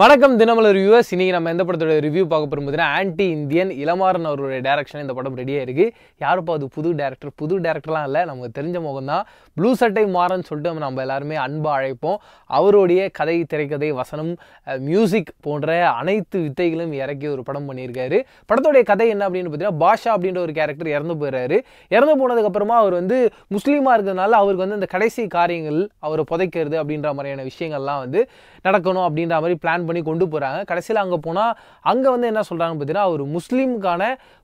வணக்கம் தினமலர் யூஎஸ் இன்னைக்கு நம்ம எந்த படத்தோட ரிவ்யூ பார்க்க பார்த்தீங்கன்னா ஆன்டி இந்தியன் இளமாறன் அவருடைய டேரக்ஷன் இந்த படம் ரெடியாக இருக்குது யாருப்பா அது புது டேரக்டர் புது டேரக்டர்லாம் இல்லை நமக்கு தெரிஞ்ச முகம் தான் ப்ளூ சட்டை மாறன்னு சொல்லிட்டு நம்ம எல்லாருமே அன்பு அழைப்போம் அவருடைய கதை திரைக்கதை வசனம் மியூசிக் போன்ற அனைத்து வித்தைகளும் இறக்கி ஒரு படம் பண்ணியிருக்காரு படத்துடைய கதை என்ன அப்படின்னு பார்த்தீங்கன்னா பாஷா அப்படின்ற ஒரு கேரக்டர் இறந்து போயிடுறாரு இறந்து போனதுக்கப்புறமா அவர் வந்து முஸ்லீமாக இருக்கிறதுனால அவருக்கு வந்து இந்த கடைசி காரியங்கள் அவரை புதைக்கிறது அப்படின்ற மாதிரியான விஷயங்கள்லாம் வந்து நடக்கணும் அப்படின்ற மாதிரி பிளான் பிளான் பண்ணி கொண்டு போகிறாங்க கடைசியில் அங்கே போனால் அங்கே வந்து என்ன சொல்கிறாங்க பார்த்தீங்கன்னா ஒரு முஸ்லீமுக்கான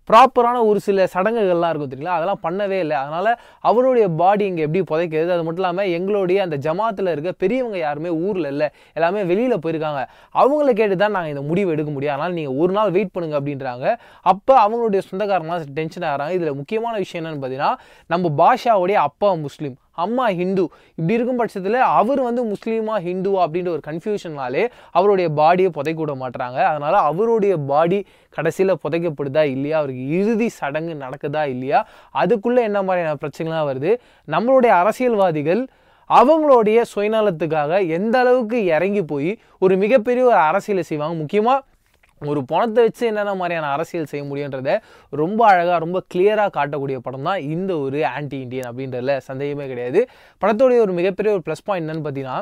ப்ராப்பரான ஒரு சில சடங்குகள்லாம் இருக்கும் தெரியுங்களா அதெல்லாம் பண்ணவே இல்லை அதனால் அவருடைய பாடி இங்கே எப்படி புதைக்கிறது அது மட்டும் இல்லாமல் எங்களுடைய அந்த ஜமாத்தில் இருக்க பெரியவங்க யாருமே ஊரில் இல்லை எல்லாமே வெளியில் போயிருக்காங்க அவங்கள கேட்டு தான் நாங்கள் இந்த முடிவு எடுக்க முடியும் அதனால் நீங்கள் ஒரு நாள் வெயிட் பண்ணுங்க அப்படின்றாங்க அப்போ அவங்களுடைய சொந்தக்காரங்களாம் டென்ஷன் ஆகிறாங்க இதில் முக்கியமான விஷயம் என்னென்னு பார்த்தீங்கன்னா நம்ம பாஷாவுடைய அப்பா முஸ்லீம் அம்மா ஹிந்து இப்படி இருக்கும் பட்சத்தில் அவர் வந்து முஸ்லீமா ஹிந்துவா அப்படின்ற ஒரு கன்ஃபியூஷனாலே அவருடைய பாடியை புதைக்கூட மாட்டுறாங்க அதனால் அவருடைய பாடி கடைசியில் புதைக்கப்படுதா இல்லையா அவருக்கு இறுதி சடங்கு நடக்குதா இல்லையா அதுக்குள்ளே என்ன மாதிரியான பிரச்சனைலாம் வருது நம்மளுடைய அரசியல்வாதிகள் அவங்களுடைய சுயநலத்துக்காக எந்த அளவுக்கு இறங்கி போய் ஒரு மிகப்பெரிய ஒரு அரசியலை செய்வாங்க முக்கியமாக ஒரு பணத்தை வச்சு என்னென்ன மாதிரியான அரசியல் செய்ய முடியுன்றத ரொம்ப அழகாக ரொம்ப கிளியராக காட்டக்கூடிய படம் தான் இந்த ஒரு ஆன்டி இண்டியன் அப்படின்றதுல சந்தேகமே கிடையாது படத்துடைய ஒரு மிகப்பெரிய ஒரு ப்ளஸ் பாயிண்ட் என்னென்னு பார்த்தீங்கன்னா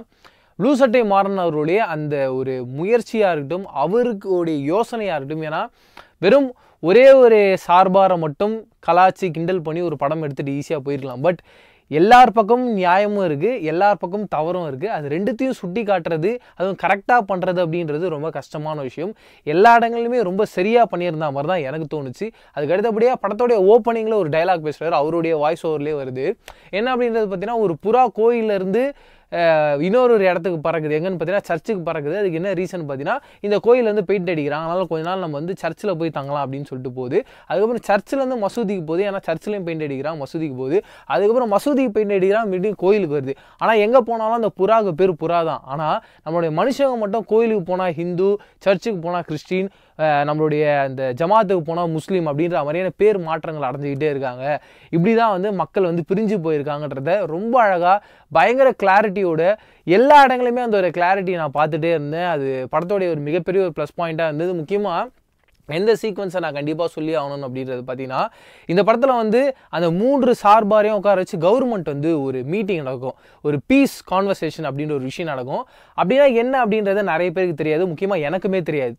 ப்ளூ சட்டை மாறன் அவருடைய அந்த ஒரு முயற்சியாக இருக்கட்டும் அவருக்குடைய யோசனையாக இருக்கட்டும் ஏன்னா வெறும் ஒரே ஒரு சார்பாரை மட்டும் கலாச்சி கிண்டல் பண்ணி ஒரு படம் எடுத்துகிட்டு ஈஸியாக போயிருக்கலாம் பட் எல்லார் பக்கமும் நியாயமும் இருக்குது எல்லார் பக்கமும் தவறும் இருக்குது அது ரெண்டுத்தையும் சுட்டி காட்டுறது அதுவும் கரெக்டாக பண்ணுறது அப்படின்றது ரொம்ப கஷ்டமான விஷயம் எல்லா இடங்கள்லையுமே ரொம்ப சரியாக பண்ணியிருந்த மாதிரி தான் எனக்கு தோணுச்சு அதுக்கு அடுத்தபடியாக படத்தோடைய ஓப்பனிங்கில் ஒரு டைலாக் பேசுகிறார் அவருடைய வாய்ஸ் ஓவர்லேயே வருது என்ன அப்படின்றது பார்த்தீங்கன்னா ஒரு புறா கோயிலேருந்து இன்னொரு ஒரு இடத்துக்கு பறக்குது எங்கன்னு பார்த்தீங்கன்னா சர்ச்சுக்கு பறக்குது அதுக்கு என்ன ரீசன் பார்த்தீங்கன்னா இந்த வந்து பெயிண்ட் அடிக்கிறாங்க அதனால் கொஞ்ச நாள் நம்ம வந்து சர்ச்சில் போய் தங்கலாம் அப்படின்னு சொல்லிட்டு போகுது அதுக்கப்புறம் சர்ச்சில் வந்து மசூதிக்கு போகுது ஏன்னா சர்ச்சிலையும் பெயிண்ட் அடிக்கிறான் மசூதிக்கு போகுது அதுக்கப்புறம் மசூதிக்கு பெயிண்ட் அடிக்கிறான் மீண்டும் கோயிலுக்கு வருது ஆனால் எங்கே போனாலும் அந்த புறாவுக்கு பேர் புறா தான் ஆனால் நம்மளுடைய மனுஷங்க மட்டும் கோயிலுக்கு போனால் ஹிந்து சர்ச்சுக்கு போனால் கிறிஸ்டின் நம்மளுடைய இந்த ஜமாத்துக்கு போனால் முஸ்லீம் அப்படின்ற மாதிரியான பேர் மாற்றங்கள் அடைஞ்சிக்கிட்டே இருக்காங்க இப்படி தான் வந்து மக்கள் வந்து பிரிஞ்சு போயிருக்காங்கன்றத ரொம்ப அழகாக பயங்கர கிளாரிட்டியோட எல்லா இடங்களையுமே அந்த ஒரு கிளாரிட்டி நான் பார்த்துட்டே இருந்தேன் அது படத்தோடைய ஒரு மிகப்பெரிய ஒரு ப்ளஸ் பாயிண்ட்டாக இருந்தது முக்கியமாக எந்த சீக்வன்ஸை நான் கண்டிப்பாக சொல்லி ஆகணும் அப்படின்றது பார்த்தீங்கன்னா இந்த படத்தில் வந்து அந்த மூன்று சார்பாரையும் உட்கார வச்சு கவர்மெண்ட் வந்து ஒரு மீட்டிங் நடக்கும் ஒரு பீஸ் கான்வர்சேஷன் அப்படின்ற ஒரு விஷயம் நடக்கும் அப்படின்னா என்ன அப்படின்றது நிறைய பேருக்கு தெரியாது முக்கியமாக எனக்குமே தெரியாது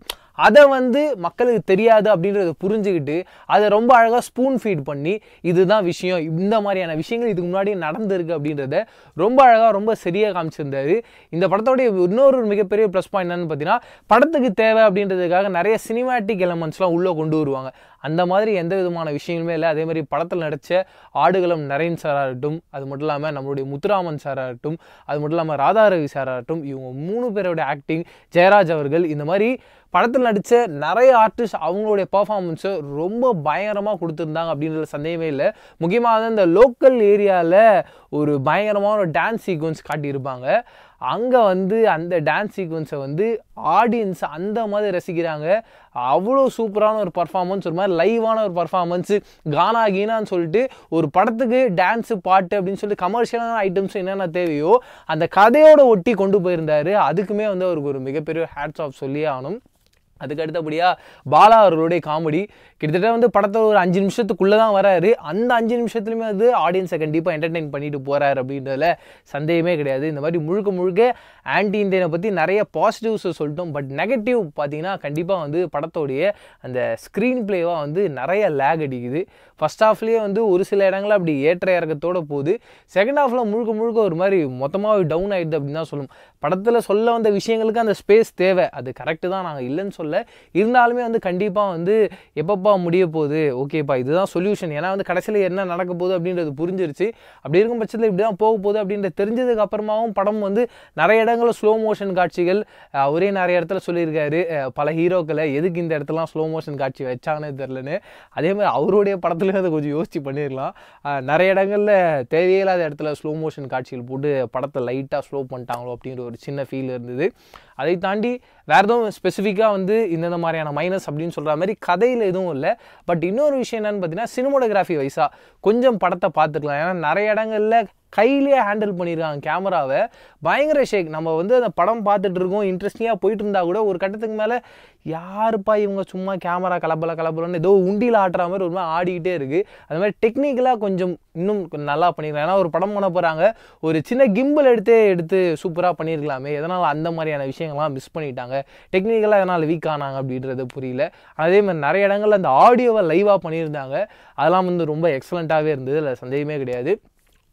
அதை வந்து மக்களுக்கு தெரியாது அப்படின்றத புரிஞ்சுக்கிட்டு அதை ரொம்ப அழகாக ஸ்பூன் ஃபீட் பண்ணி இதுதான் விஷயம் இந்த மாதிரியான விஷயங்கள் இதுக்கு முன்னாடி நடந்திருக்கு அப்படின்றத ரொம்ப அழகாக ரொம்ப சரியாக காமிச்சிருந்தாரு இந்த படத்தோடைய இன்னொரு மிகப்பெரிய ப்ளஸ் பாயிண்ட் என்னன்னு பார்த்தீங்கன்னா படத்துக்கு தேவை அப்படின்றதுக்காக நிறைய சினிமேட்டிக் எலமெண்ட்ஸ்லாம் உள்ளே கொண்டு வருவாங்க அந்த மாதிரி எந்த விதமான விஷயங்களுமே இல்லை அதே மாதிரி படத்தில் நடித்த ஆடுகளம் நரேன் சாராகட்டும் அது மட்டும் இல்லாமல் நம்மளுடைய முத்துராமன் சாராகட்டும் அது மட்டும் இல்லாமல் ராதாரவி சாராகட்டும் இவங்க மூணு பேரோட ஆக்டிங் ஜெயராஜ் அவர்கள் இந்த மாதிரி படத்தில் நடித்த நிறைய ஆர்டிஸ்ட் அவங்களுடைய பர்ஃபார்மன்ஸை ரொம்ப பயங்கரமாக கொடுத்துருந்தாங்க அப்படின்றத சந்தேகமே இல்லை முக்கியமாக இந்த லோக்கல் ஏரியாவில் ஒரு பயங்கரமான ஒரு டான்ஸ் சீக்வன்ஸ் காட்டியிருப்பாங்க அங்கே வந்து அந்த டான்ஸ் சீக்வன்ஸை வந்து ஆடியன்ஸ் அந்த மாதிரி ரசிக்கிறாங்க அவ்வளோ சூப்பரான ஒரு பர்ஃபார்மன்ஸ் ஒரு மாதிரி லைவான ஒரு பர்ஃபார்மன்ஸு கானா கீனான்னு சொல்லிட்டு ஒரு படத்துக்கு டான்ஸு பாட்டு அப்படின்னு சொல்லிட்டு கமர்ஷியலான ஐட்டம்ஸ் என்னென்ன தேவையோ அந்த கதையோட ஒட்டி கொண்டு போயிருந்தார் அதுக்குமே வந்து அவருக்கு ஒரு மிகப்பெரிய ஹேட்ஸ் ஆஃப் சொல்லி ஆகணும் அதுக்கு அடுத்தபடியாக பாலா அவர்களுடைய காமெடி கிட்டத்தட்ட வந்து படத்தை ஒரு அஞ்சு நிமிஷத்துக்குள்ளே தான் வராரு அந்த அஞ்சு நிமிஷத்துலையுமே வந்து ஆடியன்ஸை கண்டிப்பாக என்டர்டெயின் பண்ணிட்டு போகிறாரு அப்படின்றதுல சந்தேகமே கிடையாது இந்த மாதிரி முழுக்க முழுக்க ஆன்டி இந்தியனை பற்றி நிறைய பாசிட்டிவ்ஸை சொல்லிட்டோம் பட் நெகட்டிவ் பார்த்தீங்கன்னா கண்டிப்பாக வந்து படத்தோடைய அந்த ஸ்க்ரீன் பிளேவாக வந்து நிறைய லேக் அடிக்குது ஃபஸ்ட் ஹாஃப்லேயே வந்து ஒரு சில இடங்களில் அப்படி ஏற்ற இறக்கத்தோடு போகுது செகண்ட் ஹாஃபில் முழுக்க முழுக்க ஒரு மாதிரி மொத்தமாக டவுன் ஆகிடுது அப்படின்னு தான் சொல்லணும் படத்தில் சொல்ல வந்த விஷயங்களுக்கு அந்த ஸ்பேஸ் தேவை அது கரெக்டு தான் நாங்கள் இல்லைன்னு சொல்ல இருந்தாலுமே வந்து கண்டிப்பாக வந்து எப்பப்பா முடிய போகுது ஓகேப்பா இதுதான் சொல்யூஷன் ஏன்னா வந்து கடைசியில் என்ன நடக்க போகுது அப்படின்றது புரிஞ்சிருச்சு அப்படி இருக்கும் பட்சத்தில் இப்படி தான் போக போகுது அப்படின்ற தெரிஞ்சதுக்கு அப்புறமாவும் படம் வந்து நிறைய இடங்களில் ஸ்லோ மோஷன் காட்சிகள் அவரே நிறைய இடத்துல சொல்லியிருக்காரு பல ஹீரோக்களை எதுக்கு இந்த இடத்துலாம் ஸ்லோ மோஷன் காட்சி வச்சாங்கன்னு தெரிலன்னு அதே மாதிரி அவருடைய படத்துலேயும் அதை கொஞ்சம் யோசிச்சு பண்ணிடலாம் நிறைய இடங்களில் தேவையில்லாத இடத்துல ஸ்லோ மோஷன் காட்சிகள் போட்டு படத்தை லைட்டாக ஸ்லோ பண்ணிட்டாங்களோ அப்படின்ற ஒரு சின்ன ஃபீல் இருந்தது அதை தாண்டி வேறு எதுவும் ஸ்பெசிஃபிக்காக வந்து இந்தந்த மாதிரியான மைனஸ் அப்படின்னு சொல்கிற மாதிரி கதையில் எதுவும் இல்லை பட் இன்னொரு விஷயம் என்னென்னு பார்த்தீங்கன்னா சினிமோடகிராஃபி வைஸாக கொஞ்சம் படத்தை பார்த்துக்கலாம் ஏன்னா நிறைய இடங்களில் கையிலேயே ஹேண்டில் பண்ணியிருக்காங்க கேமராவை பயங்கர ஷேக் நம்ம வந்து அந்த படம் பார்த்துட்டு இருக்கோம் இன்ட்ரெஸ்டிங்காக போயிட்டு இருந்தால் கூட ஒரு கட்டத்துக்கு மேலே யாருப்பா இவங்க சும்மா கேமரா கலப்பல கலப்பலன்னு ஏதோ உண்டியில் ஆடுற மாதிரி ஒரு மாதிரி ஆடிக்கிட்டே இருக்குது அது மாதிரி டெக்னிக்கலாக கொஞ்சம் இன்னும் நல்லா பண்ணியிருக்கலாம் ஏன்னா ஒரு படம் பண்ண போகிறாங்க ஒரு சின்ன கிம்பிள் எடுத்து எடுத்து சூப்பராக பண்ணியிருக்கலாமே எதனால் அந்த மாதிரியான விஷயங்கள் விஷயங்கள்லாம் மிஸ் பண்ணிட்டாங்க டெக்னிக்கலாக எதனால் வீக் ஆனாங்க அப்படின்றது புரியல அதே மாதிரி நிறைய இடங்களில் அந்த ஆடியோவை லைவாக பண்ணியிருந்தாங்க அதெல்லாம் வந்து ரொம்ப எக்ஸலண்ட்டாகவே இருந்தது அதில் சந்தேகமே கிடையாது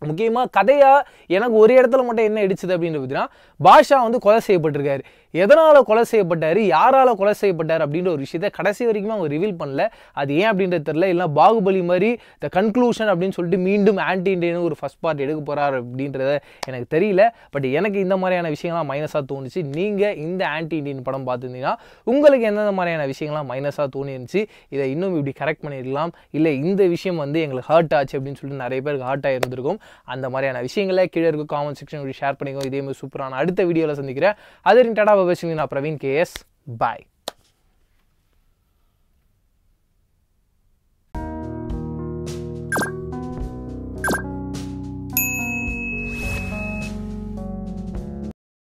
முக்கியமாக கதையாக எனக்கு ஒரு இடத்துல மட்டும் என்ன இடிச்சது அப்படின்னு பார்த்தீங்கன்னா பாஷா வந்து கொலை செய்யப்பட்டிருக்காரு எதனால் கொலை செய்யப்பட்டார் யாரால் கொலை செய்யப்பட்டார் அப்படின்ற ஒரு விஷயத்தை கடைசி வரைக்கும் அவங்க ரிவீல் பண்ணல அது ஏன் அப்படின்றது தெரில இல்லை பாகுபலி மாதிரி த கன்க்ளூஷன் அப்படின்னு சொல்லிட்டு மீண்டும் ஆன்டி இண்டியன் ஒரு ஃபஸ்ட் பார்ட் எடுக்க போகிறார் அப்படின்றத எனக்கு தெரியல பட் எனக்கு இந்த மாதிரியான விஷயங்கள்லாம் மைனஸாக தோணுச்சு நீங்கள் இந்த ஆன்டி இண்டியன் படம் பார்த்துருந்தீங்கன்னா உங்களுக்கு எந்தெந்த மாதிரியான விஷயங்கள்லாம் மைனஸாக தோணிருந்துச்சு இதை இன்னும் இப்படி கரெக்ட் பண்ணிடலாம் இல்லை இந்த விஷயம் வந்து எங்களுக்கு ஹர்ட் ஆச்சு அப்படின்னு சொல்லிட்டு நிறைய பேருக்கு ஹர்ட் ஆகிருந்திருக்கும் அந்த மாதிரியான விஷயங்களை கீழே இருக்க காமெண்ட் செக்ஷன் ஷேர் பண்ணிக்கோ இதே மாதிரி சூப்பரான அடுத்த வீடியோவில் சந்திக்கிறேன் அது ரிலேட்டடாக estava Bacelina para é KS. Bye!